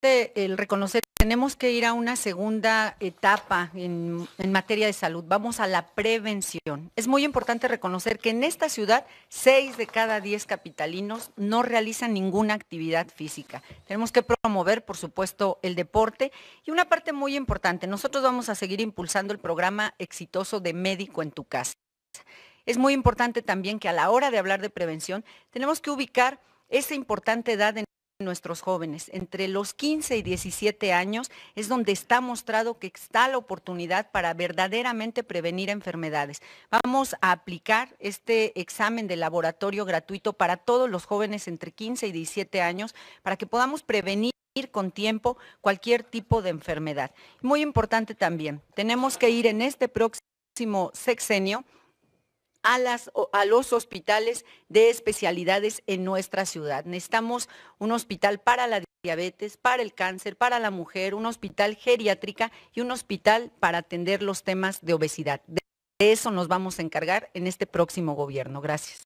el reconocer que tenemos que ir a una segunda etapa en, materia de salud. Vamos a la prevención. Es muy importante reconocer que en esta ciudad, seis de cada diez capitalinos no realizan ninguna actividad física. Tenemos que promover, por supuesto, el deporte. Y una parte muy importante, nosotros vamos a seguir impulsando el programa exitoso de médico en tu casa. Es muy importante también que a la hora de hablar de prevención, tenemos que ubicar esa importante edad en nuestros jóvenes. Entre los 15 y 17 años es donde está mostrado que está la oportunidad para verdaderamente prevenir enfermedades. Vamos a aplicar este examen de laboratorio gratuito para todos los jóvenes entre 15 y 17 años para que podamos prevenir con tiempo cualquier tipo de enfermedad. Muy importante también, tenemos que ir en este próximo sexenio a, los hospitales de especialidades en nuestra ciudad. Necesitamos un hospital para la diabetes, para el cáncer, para la mujer, un hospital geriátrica y un hospital para atender los temas de obesidad. De eso nos vamos a encargar en este próximo gobierno. Gracias.